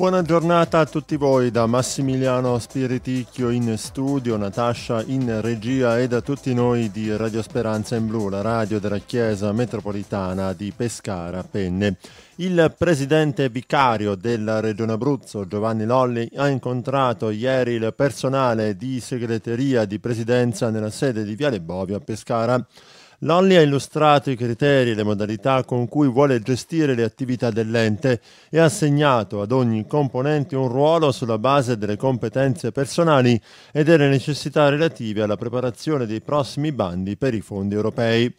Buona giornata a tutti voi da Massimiliano Spiriticchio in studio, Natascia in regia e da tutti noi di Radio Speranza in Blu, la radio della Chiesa Metropolitana di Pescara Penne. Il presidente vicario della Regione Abruzzo, Giovanni Lolli, ha incontrato ieri il personale di segreteria di presidenza nella sede di Viale Bovio a Pescara. Lolli ha illustrato i criteri e le modalità con cui vuole gestire le attività dell'ente e ha assegnato ad ogni componente un ruolo sulla base delle competenze personali e delle necessità relative alla preparazione dei prossimi bandi per i fondi europei.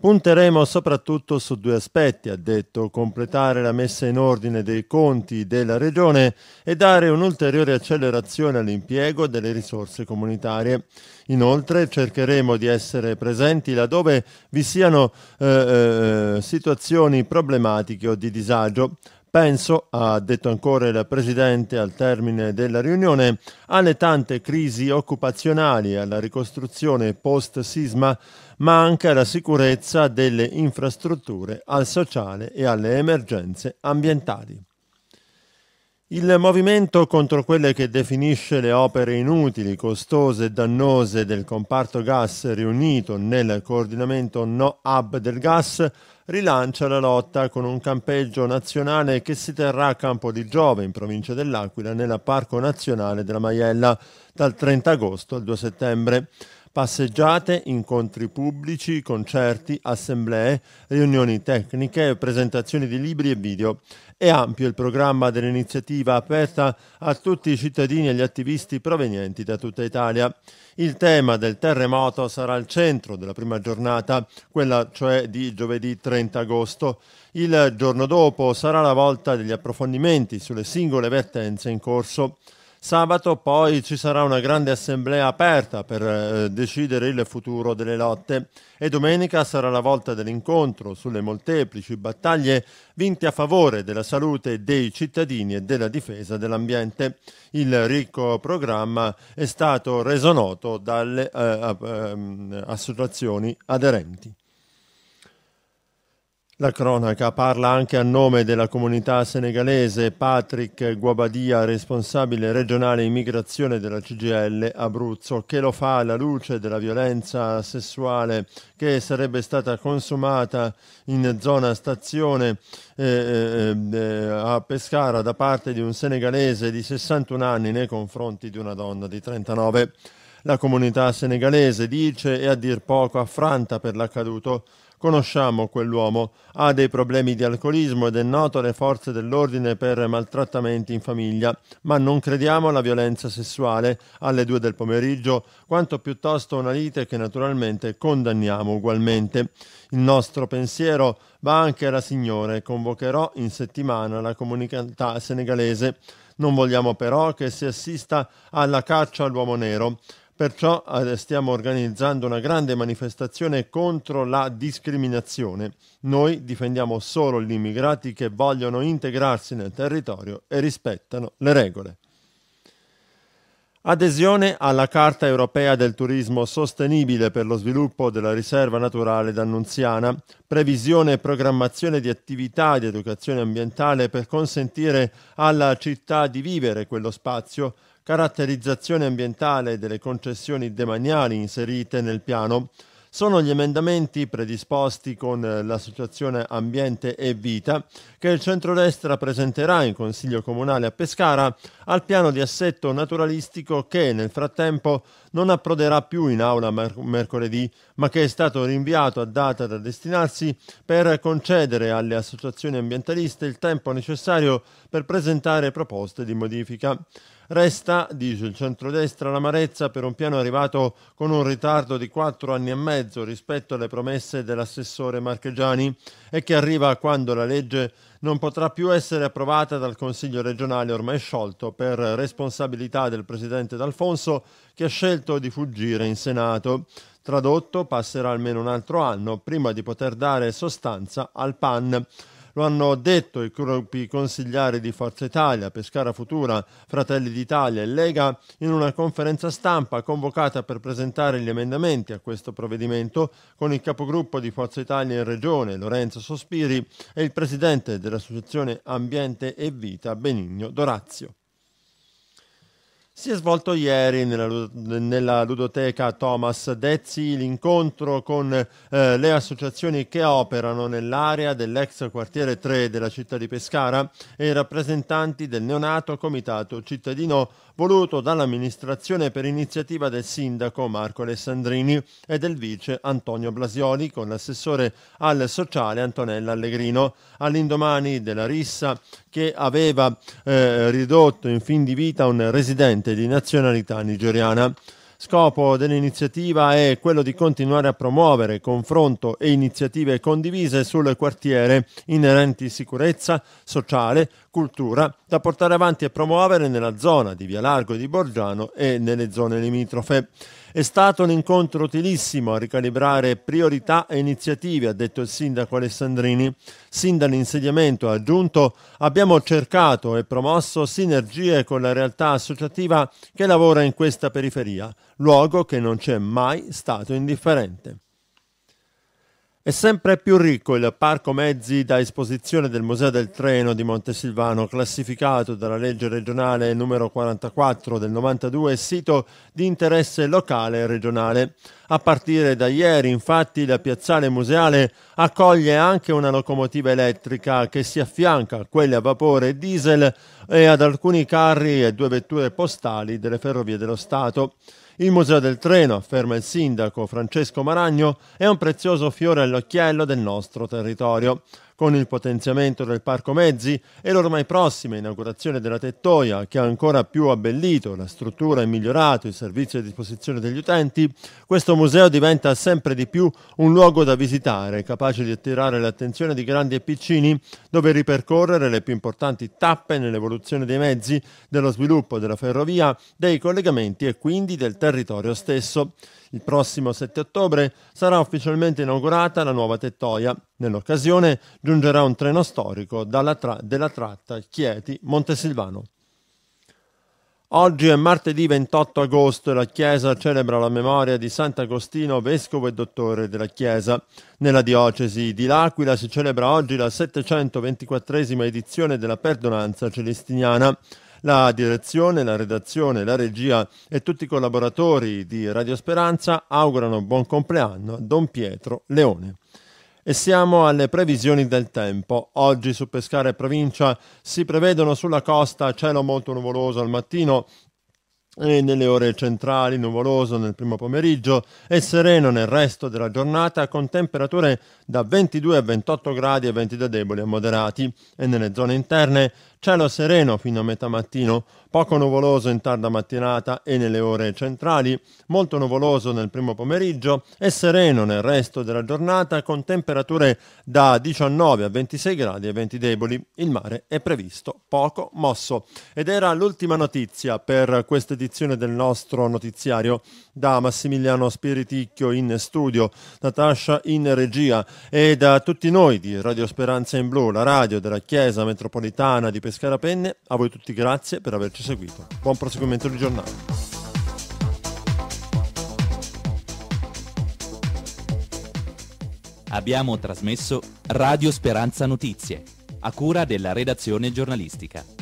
Punteremo soprattutto su due aspetti, ha detto, completare la messa in ordine dei conti della Regione e dare un'ulteriore accelerazione all'impiego delle risorse comunitarie. Inoltre cercheremo di essere presenti laddove vi siano eh, eh, situazioni problematiche o di disagio. Penso, ha detto ancora il Presidente al termine della riunione, alle tante crisi occupazionali e alla ricostruzione post-sisma ma anche alla sicurezza delle infrastrutture, al sociale e alle emergenze ambientali. Il movimento contro quelle che definisce le opere inutili, costose e dannose del comparto gas riunito nel coordinamento No Hub del Gas rilancia la lotta con un campeggio nazionale che si terrà a Campo di Giove in provincia dell'Aquila nella Parco Nazionale della Maiella dal 30 agosto al 2 settembre. Passeggiate, incontri pubblici, concerti, assemblee, riunioni tecniche, presentazioni di libri e video. È ampio il programma dell'iniziativa aperta a tutti i cittadini e gli attivisti provenienti da tutta Italia. Il tema del terremoto sarà al centro della prima giornata, quella cioè di giovedì 30 agosto. Il giorno dopo sarà la volta degli approfondimenti sulle singole vertenze in corso. Sabato poi ci sarà una grande assemblea aperta per eh, decidere il futuro delle lotte e domenica sarà la volta dell'incontro sulle molteplici battaglie vinte a favore della salute dei cittadini e della difesa dell'ambiente. Il ricco programma è stato reso noto dalle eh, eh ehm, associazioni aderenti. La cronaca parla anche a nome della comunità senegalese Patrick Guabadia, responsabile regionale immigrazione della CGL Abruzzo, che lo fa alla luce della violenza sessuale che sarebbe stata consumata in zona stazione eh, eh, eh a Pescara da parte di un senegalese di 61 anni nei confronti di una donna di 39. La comunità senegalese dice e a dir poco affranta per l'accaduto. Conosciamo quell'uomo, ha dei problemi di alcolismo ed è noto alle forze dell'ordine per maltrattamenti in famiglia, ma non crediamo alla violenza sessuale alle due del pomeriggio, quanto piuttosto una lite che naturalmente condanniamo ugualmente. Il nostro pensiero Va anche la signore, convocherò in settimana la comunità senegalese. Non vogliamo però che si assista alla caccia all'uomo nero. Perciò eh, stiamo organizzando una grande manifestazione contro la discriminazione. Noi difendiamo solo gli immigrati che vogliono integrarsi nel territorio e rispettano le regole. Adesione alla Carta europea del turismo sostenibile per lo sviluppo della riserva naturale d'Annunziana, previsione e programmazione di attività di educazione ambientale per consentire alla città di vivere quello spazio, caratterizzazione ambientale delle concessioni demaniali inserite nel piano, sono gli emendamenti predisposti con eh, l'associazione Ambiente e Vita che il centrodestra presenterà in Consiglio Comunale a Pescara al piano di assetto naturalistico che nel frattempo non approderà più in aula mercoledì, ma che è stato rinviato a data da destinarsi per concedere alle associazioni ambientaliste il tempo necessario per presentare proposte di modifica. Resta, dice il centrodestra, l'amarezza per un piano arrivato con un ritardo di quattro anni e mezzo rispetto alle promesse dell'assessore Marchegiani e che arriva quando la legge non potrà più essere approvata dal Consiglio regionale ormai sciolto per responsabilità del presidente D'Alfonso che ha scelto di fuggire in Senato. Tradotto passerà almeno un altro anno prima di poter dare sostanza al PAN. Lo hanno detto i gruppi consigliari di Forza Italia, Pescara Futura, Fratelli d'Italia e Lega in una conferenza stampa convocata per presentare gli emendamenti a questo provvedimento con il capogruppo di Forza Italia in Regione, Lorenzo Sospiri, e il presidente dell'Associazione Ambiente e Vita, Benigno Dorazio. Si è svolto ieri nella, nella ludoteca Thomas Dezzi l'incontro con eh, le associazioni che operano nell'area dell'ex quartiere 3 della città di Pescara e i rappresentanti del neonato comitato cittadino voluto dall'amministrazione per iniziativa del sindaco Marco Alessandrini e del vice Antonio Blasioli con l'assessore al sociale Antonella Allegrino all'indomani della rissa che aveva eh, ridotto in fin di vita un residente di nazionalità nigeriana. Scopo dell'iniziativa è quello di continuare a promuovere confronto e iniziative condivise sul quartiere inerenti sicurezza sociale, cultura, da portare avanti e promuovere nella zona di Via Largo di Borgiano e nelle zone limitrofe. È stato un incontro utilissimo a ricalibrare priorità e iniziative, ha detto il sindaco Alessandrini. Sin dall'insediamento, ha aggiunto, abbiamo cercato e promosso sinergie con la realtà associativa che lavora in questa periferia, luogo che non c'è mai stato indifferente. È sempre più ricco il parco mezzi da esposizione del Museo del Treno di Montesilvano, classificato dalla legge regionale numero 44 del 92 sito di interesse locale e regionale. A partire da ieri, infatti, la piazzale museale accoglie anche una locomotiva elettrica che si affianca a quelle a vapore e diesel e ad alcuni carri e due vetture postali delle Ferrovie dello Stato. Il Museo del Treno, afferma il sindaco Francesco Maragno, è un prezioso fiore all'occhiello del nostro territorio con il potenziamento del parco mezzi e l'ormai prossima inaugurazione della tettoia che ha ancora più abbellito la struttura e migliorato i servizi a disposizione degli utenti, questo museo diventa sempre di più un luogo da visitare, capace di attirare l'attenzione di grandi e piccini, dove ripercorrere le più importanti tappe nell'evoluzione dei mezzi, dello sviluppo della ferrovia, dei collegamenti e quindi del territorio stesso. Il prossimo 7 ottobre sarà ufficialmente inaugurata la nuova tettoia Nell'occasione giungerà un treno storico tra- della tratta Chieti-Montesilvano. Oggi è martedì 28 agosto e la Chiesa celebra la memoria di Sant'Agostino, vescovo e dottore della Chiesa. Nella diocesi di L'Aquila si celebra oggi la 724esima edizione della perdonanza celestiniana. La direzione, la redazione, la regia e tutti i collaboratori di Radio Speranza augurano buon compleanno a Don Pietro Leone. E siamo alle previsioni del tempo. Oggi su Pescara e provincia si prevedono sulla costa cielo molto nuvoloso al mattino e nelle ore centrali nuvoloso nel primo pomeriggio e sereno nel resto della giornata con temperature da 22 a 28 gradi e venti da deboli a moderati e nelle zone interne Cielo sereno fino a metà mattino, poco nuvoloso in tarda mattinata e nelle ore centrali, molto nuvoloso nel primo pomeriggio e sereno nel resto della giornata con temperature da 19 a 26 gradi e venti deboli. Il mare è previsto poco mosso. Ed era l'ultima notizia per questa edizione del nostro notiziario da Massimiliano Spiriticchio in studio, Natascia in regia e da tutti noi di Radio Speranza in Blu, la radio della Chiesa Metropolitana di Pesaro Pescara Penne, a voi tutti grazie per averci seguito. Buon proseguimento di giornata. Abbiamo trasmesso Radio Speranza Notizie, a cura della redazione giornalistica.